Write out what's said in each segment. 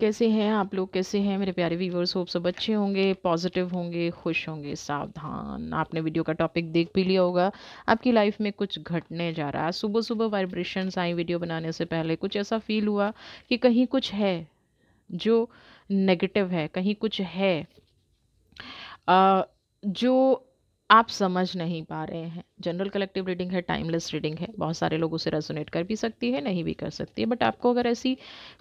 कैसे हैं आप लोग कैसे हैं मेरे प्यारे व्यूवर्स होप सब अच्छे होंगे पॉजिटिव होंगे खुश होंगे सावधान आपने वीडियो का टॉपिक देख भी लिया होगा आपकी लाइफ में कुछ घटने जा रहा है सुबह सुबह वाइब्रेशंस आई वीडियो बनाने से पहले कुछ ऐसा फील हुआ कि कहीं कुछ है जो नेगेटिव है कहीं कुछ है आ, जो आप समझ नहीं पा रहे हैं जनरल कलेक्टिव रीडिंग है टाइमलेस रीडिंग है बहुत सारे लोग उसे रेजोनेट कर भी सकती है नहीं भी कर सकती है बट आपको अगर ऐसी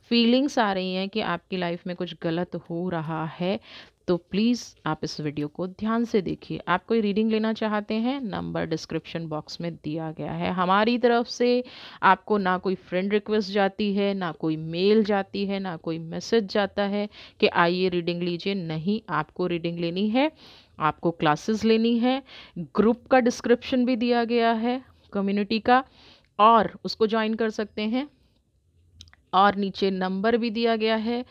फीलिंग्स आ रही हैं कि आपकी लाइफ में कुछ गलत हो रहा है तो प्लीज़ आप इस वीडियो को ध्यान से देखिए आप कोई रीडिंग लेना चाहते हैं नंबर डिस्क्रिप्शन बॉक्स में दिया गया है हमारी तरफ से आपको ना कोई फ्रेंड रिक्वेस्ट जाती है ना कोई मेल जाती है ना कोई मैसेज जाता है कि आइए रीडिंग लीजिए नहीं आपको रीडिंग लेनी है आपको क्लासेस लेनी है ग्रुप का डिस्क्रिप्शन भी दिया गया है कम्युनिटी का और उसको ज्वाइन कर सकते हैं और नीचे नंबर भी दिया गया है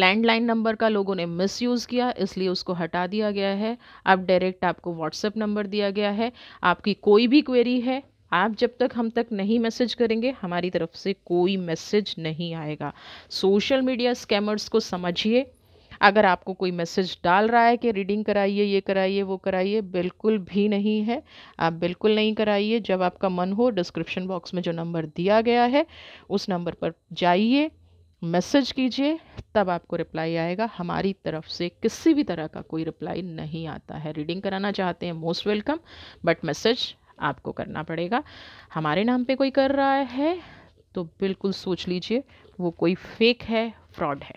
लैंडलाइन नंबर का लोगों ने मिसयूज़ किया इसलिए उसको हटा दिया गया है अब डायरेक्ट आपको व्हाट्सएप नंबर दिया गया है आपकी कोई भी क्वेरी है आप जब तक हम तक नहीं मैसेज करेंगे हमारी तरफ से कोई मैसेज नहीं आएगा सोशल मीडिया स्कैमर्स को समझिए अगर आपको कोई मैसेज डाल रहा है कि रीडिंग कराइए ये कराइए वो कराइए बिल्कुल भी नहीं है आप बिल्कुल नहीं कराइए जब आपका मन हो डिस्क्रिप्शन बॉक्स में जो नंबर दिया गया है उस नंबर पर जाइए मैसेज कीजिए तब आपको रिप्लाई आएगा हमारी तरफ से किसी भी तरह का कोई रिप्लाई नहीं आता है रीडिंग कराना चाहते हैं मोस्ट वेलकम बट मैसेज आपको करना पड़ेगा हमारे नाम पे कोई कर रहा है तो बिल्कुल सोच लीजिए वो कोई फेक है फ्रॉड है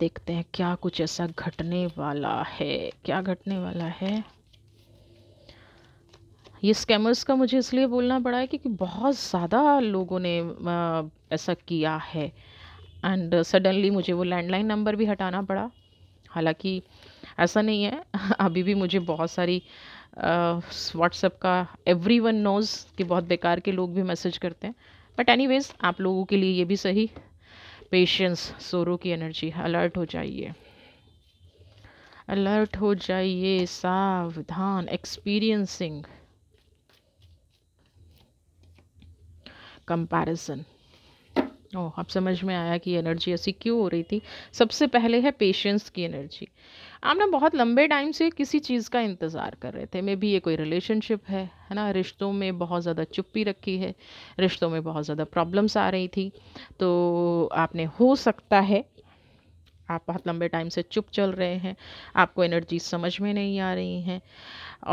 देखते हैं क्या कुछ ऐसा घटने वाला है क्या घटने वाला है ये स्कैमर्स का मुझे इसलिए बोलना पड़ा है क्योंकि बहुत ज़्यादा लोगों ने ऐसा किया है एंड सडनली मुझे वो लैंडलाइन नंबर भी हटाना पड़ा हालांकि ऐसा नहीं है अभी भी मुझे बहुत सारी व्हाट्सएप का एवरी वन नोज़ कि बहुत बेकार के लोग भी मैसेज करते हैं बट एनी आप लोगों के लिए ये भी सही पेशेंस सोरो की एनर्जी अलर्ट हो जाइए अलर्ट हो जाइए सावधान एक्सपीरियंसिंग कंपैरिजन ओह अब समझ में आया कि एनर्जी ऐसी क्यों हो रही थी सबसे पहले है पेशेंस की एनर्जी आप ना बहुत लंबे टाइम से किसी चीज़ का इंतज़ार कर रहे थे मे भी ये कोई रिलेशनशिप है है ना रिश्तों में बहुत ज़्यादा चुप्पी रखी है रिश्तों में बहुत ज़्यादा प्रॉब्लम्स आ रही थी तो आपने हो सकता है आप बहुत लंबे टाइम से चुप चल रहे हैं आपको एनर्जी समझ में नहीं आ रही हैं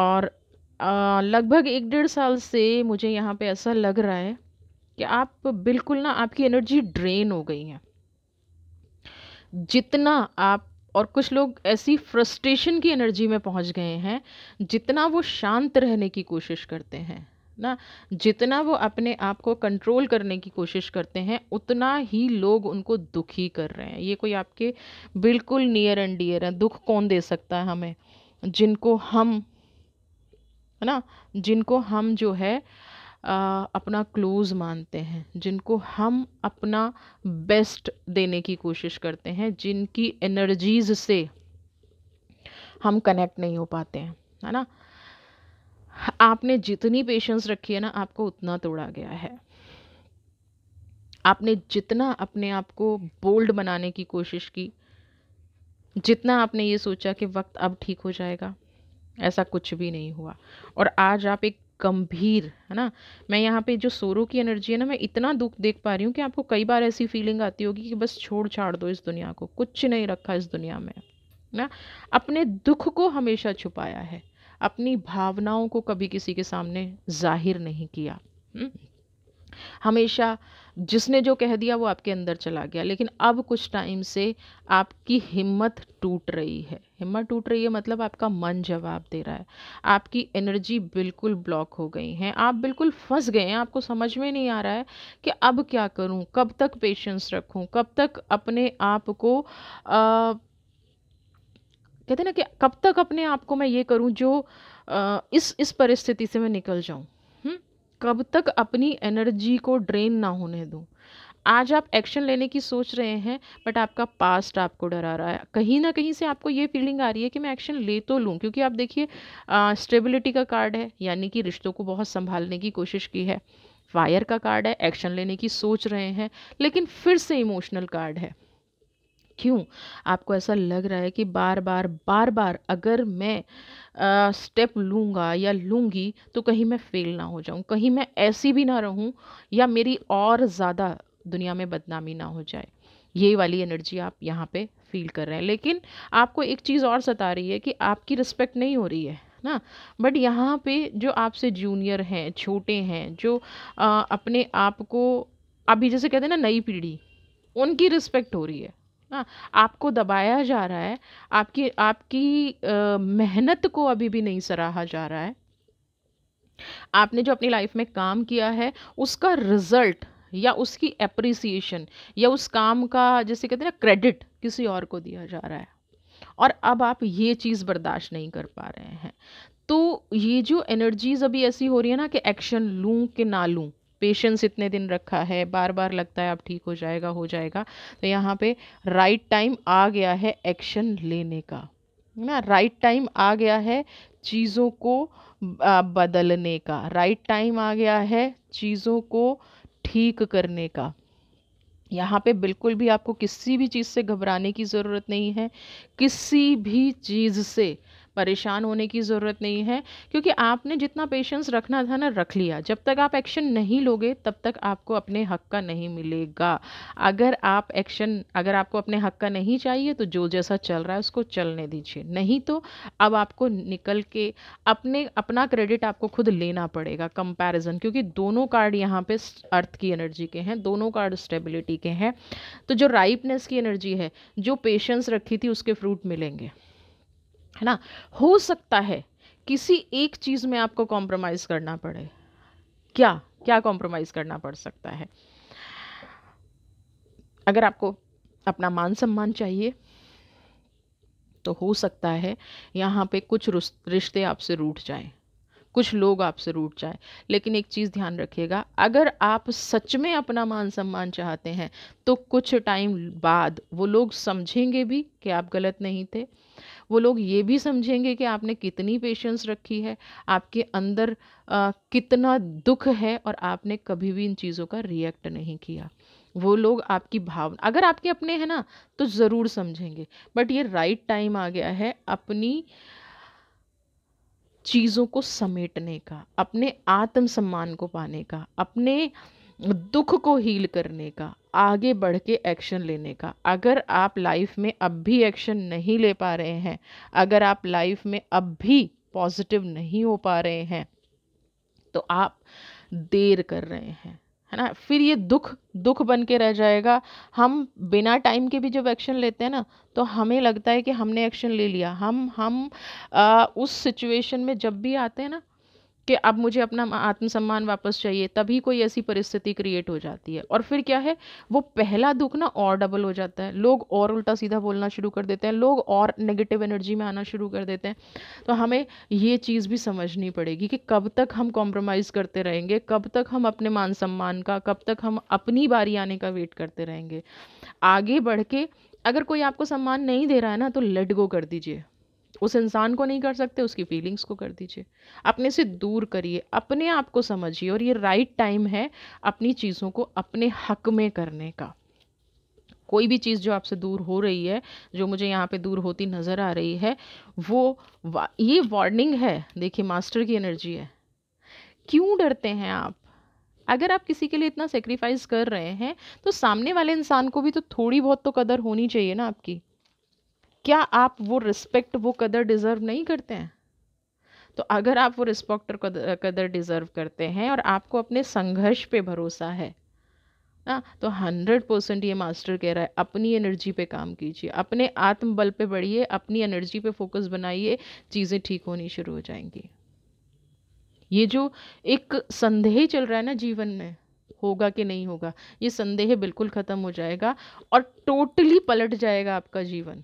और लगभग एक डेढ़ साल से मुझे यहाँ पे ऐसा लग रहा है कि आप बिल्कुल ना आपकी एनर्जी ड्रेन हो गई है जितना आप और कुछ लोग ऐसी फ्रस्ट्रेशन की एनर्जी में पहुंच गए हैं जितना वो शांत रहने की कोशिश करते हैं ना जितना वो अपने आप को कंट्रोल करने की कोशिश करते हैं उतना ही लोग उनको दुखी कर रहे हैं ये कोई आपके बिल्कुल नियर एंड डियर है दुख कौन दे सकता है हमें जिनको हम है ना जिनको हम जो है अपना क्लोज़ मानते हैं जिनको हम अपना बेस्ट देने की कोशिश करते हैं जिनकी एनर्जीज से हम कनेक्ट नहीं हो पाते हैं है ना आपने जितनी पेशेंस रखी है ना आपको उतना तोड़ा गया है आपने जितना अपने आप को बोल्ड बनाने की कोशिश की जितना आपने ये सोचा कि वक्त अब ठीक हो जाएगा ऐसा कुछ भी नहीं हुआ और आज आप एक गंभीर है ना मैं यहाँ पे जो सोरो की एनर्जी है ना मैं इतना दुख देख पा रही हूँ कि आपको कई बार ऐसी फीलिंग आती होगी कि बस छोड़ छाड़ दो इस दुनिया को कुछ नहीं रखा इस दुनिया में ना अपने दुख को हमेशा छुपाया है अपनी भावनाओं को कभी किसी के सामने जाहिर नहीं किया हुँ? हम्म? हमेशा जिसने जो कह दिया वो आपके अंदर चला गया लेकिन अब कुछ टाइम से आपकी हिम्मत टूट रही है हिम्मत टूट रही है मतलब आपका मन जवाब दे रहा है आपकी एनर्जी बिल्कुल ब्लॉक हो गई है आप बिल्कुल फंस गए हैं आपको समझ में नहीं आ रहा है कि अब क्या करूं कब तक पेशेंस रखूं कब तक अपने आप को आ, कहते ना कि कब तक अपने आप को मैं ये करूँ जो आ, इस इस परिस्थिति से मैं निकल जाऊँ कब तक अपनी एनर्जी को ड्रेन ना होने दूँ आज आप एक्शन लेने की सोच रहे हैं बट आपका पास्ट आपको डरा रहा है कहीं ना कहीं से आपको ये फीलिंग आ रही है कि मैं एक्शन ले तो लूँ क्योंकि आप देखिए स्टेबिलिटी का कार्ड है यानी कि रिश्तों को बहुत संभालने की कोशिश की है फायर का कार्ड है एक्शन लेने की सोच रहे हैं लेकिन फिर से इमोशनल कार्ड है क्यों आपको ऐसा लग रहा है कि बार बार बार बार अगर मैं आ, स्टेप लूँगा या लूँगी तो कहीं मैं फेल ना हो जाऊँ कहीं मैं ऐसी भी ना रहूँ या मेरी और ज़्यादा दुनिया में बदनामी ना हो जाए ये वाली एनर्जी आप यहाँ पे फील कर रहे हैं लेकिन आपको एक चीज़ और सता रही है कि आपकी रिस्पेक्ट नहीं हो रही है ना बट यहाँ पे जो आपसे जूनियर हैं छोटे हैं जो आ, अपने आप को अभी जैसे कहते हैं ना नई पीढ़ी उनकी रिस्पेक्ट हो रही है ना आपको दबाया जा रहा है आपकी आपकी मेहनत को अभी भी नहीं सराहा जा रहा है आपने जो अपनी लाइफ में काम किया है उसका रिजल्ट या उसकी अप्रिसिएशन या उस काम का जैसे कहते हैं ना क्रेडिट किसी और को दिया जा रहा है और अब आप ये चीज़ बर्दाश्त नहीं कर पा रहे हैं तो ये जो एनर्जीज अभी ऐसी हो रही है ना कि एक्शन लूँ कि ना लूँ पेशेंस इतने दिन रखा है बार बार लगता है आप ठीक हो जाएगा हो जाएगा तो यहाँ पे राइट टाइम आ गया है एक्शन लेने का है ना राइट टाइम आ गया है चीज़ों को बदलने का राइट टाइम आ गया है चीज़ों को ठीक करने का यहाँ पे बिल्कुल भी आपको किसी भी चीज़ से घबराने की ज़रूरत नहीं है किसी भी चीज़ से परेशान होने की ज़रूरत नहीं है क्योंकि आपने जितना पेशेंस रखना था ना रख लिया जब तक आप एक्शन नहीं लोगे तब तक आपको अपने हक का नहीं मिलेगा अगर आप एक्शन अगर आपको अपने हक का नहीं चाहिए तो जो जैसा चल रहा है उसको चलने दीजिए नहीं तो अब आपको निकल के अपने अपना क्रेडिट आपको खुद लेना पड़ेगा कंपेरिजन क्योंकि दोनों कार्ड यहाँ पे अर्थ की एनर्जी के हैं दोनों कार्ड स्टेबिलिटी के हैं तो जो राइपनेस की एनर्जी है जो पेशेंस रखी थी उसके फ्रूट मिलेंगे है ना हो सकता है किसी एक चीज़ में आपको कॉम्प्रोमाइज़ करना पड़े क्या क्या कॉम्प्रोमाइज़ करना पड़ सकता है अगर आपको अपना मान सम्मान चाहिए तो हो सकता है यहाँ पे कुछ रिश्ते आपसे रूठ जाएं कुछ लोग आपसे रूट जाए लेकिन एक चीज़ ध्यान रखिएगा अगर आप सच में अपना मान सम्मान चाहते हैं तो कुछ टाइम बाद वो लोग समझेंगे भी कि आप गलत नहीं थे वो लोग ये भी समझेंगे कि आपने कितनी पेशेंस रखी है आपके अंदर आ, कितना दुख है और आपने कभी भी इन चीज़ों का रिएक्ट नहीं किया वो लोग आपकी भावना अगर आपके अपने हैं ना तो ज़रूर समझेंगे बट ये राइट टाइम आ गया है अपनी चीज़ों को समेटने का अपने आत्म सम्मान को पाने का अपने दुख को हील करने का आगे बढ़ के एक्शन लेने का अगर आप लाइफ में अब भी एक्शन नहीं ले पा रहे हैं अगर आप लाइफ में अब भी पॉजिटिव नहीं हो पा रहे हैं तो आप देर कर रहे हैं है ना फिर ये दुख दुख बन के रह जाएगा हम बिना टाइम के भी जब एक्शन लेते हैं ना तो हमें लगता है कि हमने एक्शन ले लिया हम हम आ, उस सिचुएशन में जब भी आते हैं ना कि अब मुझे अपना आत्मसम्मान वापस चाहिए तभी कोई ऐसी परिस्थिति क्रिएट हो जाती है और फिर क्या है वो पहला दुख ना और डबल हो जाता है लोग और उल्टा सीधा बोलना शुरू कर देते हैं लोग और नेगेटिव एनर्जी में आना शुरू कर देते हैं तो हमें ये चीज़ भी समझनी पड़ेगी कि कब तक हम कॉम्प्रोमाइज़ करते रहेंगे कब तक हम अपने मान सम्मान का कब तक हम अपनी बारी आने का वेट करते रहेंगे आगे बढ़ के अगर कोई आपको सम्मान नहीं दे रहा है ना तो लेट गो कर दीजिए उस इंसान को नहीं कर सकते उसकी फीलिंग्स को कर दीजिए अपने से दूर करिए अपने आप को समझिए और ये राइट टाइम है अपनी चीज़ों को अपने हक में करने का कोई भी चीज़ जो आपसे दूर हो रही है जो मुझे यहाँ पे दूर होती नज़र आ रही है वो ये वार्निंग है देखिए मास्टर की एनर्जी है क्यों डरते हैं आप अगर आप किसी के लिए इतना सेक्रीफाइस कर रहे हैं तो सामने वाले इंसान को भी तो थोड़ी बहुत तो कदर होनी चाहिए ना आपकी क्या आप वो रिस्पेक्ट वो कदर डिज़र्व नहीं करते हैं तो अगर आप वो रिस्पेक्ट और कदर डिज़र्व करते हैं और आपको अपने संघर्ष पे भरोसा है ना तो हंड्रेड परसेंट ये मास्टर कह रहा है अपनी एनर्जी पे काम कीजिए अपने आत्म बल पे बढ़िए अपनी एनर्जी पे फोकस बनाइए चीज़ें ठीक होनी शुरू हो जाएंगी ये जो एक संदेह चल रहा है ना जीवन में होगा कि नहीं होगा ये संदेह बिल्कुल ख़त्म हो जाएगा और टोटली पलट जाएगा आपका जीवन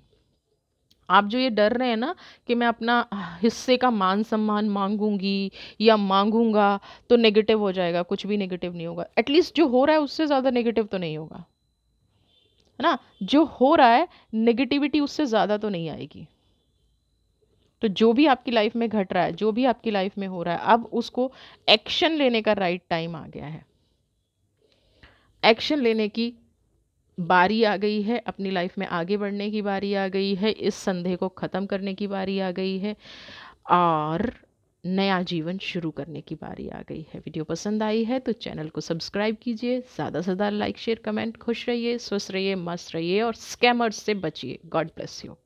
आप जो ये डर रहे हैं ना कि मैं अपना हिस्से का मान सम्मान मांगूंगी या मांगूंगा तो नेगेटिव हो जाएगा कुछ भी नेगेटिव नहीं होगा एटलीस्ट जो हो रहा है उससे ज़्यादा नेगेटिव तो नहीं होगा है ना जो हो रहा है नेगेटिविटी उससे ज़्यादा तो नहीं आएगी तो जो भी आपकी लाइफ में घट रहा है जो भी आपकी लाइफ में हो रहा है अब उसको एक्शन लेने का राइट टाइम आ गया है एक्शन लेने की बारी आ गई है अपनी लाइफ में आगे बढ़ने की बारी आ गई है इस संदेह को ख़त्म करने की बारी आ गई है और नया जीवन शुरू करने की बारी आ गई है वीडियो पसंद आई है तो चैनल को सब्सक्राइब कीजिए ज़्यादा से ज़्यादा लाइक शेयर कमेंट खुश रहिए स्वस्थ रहिए मस्त रहिए और स्कैमर्स से बचिए गॉड ब्लेस यू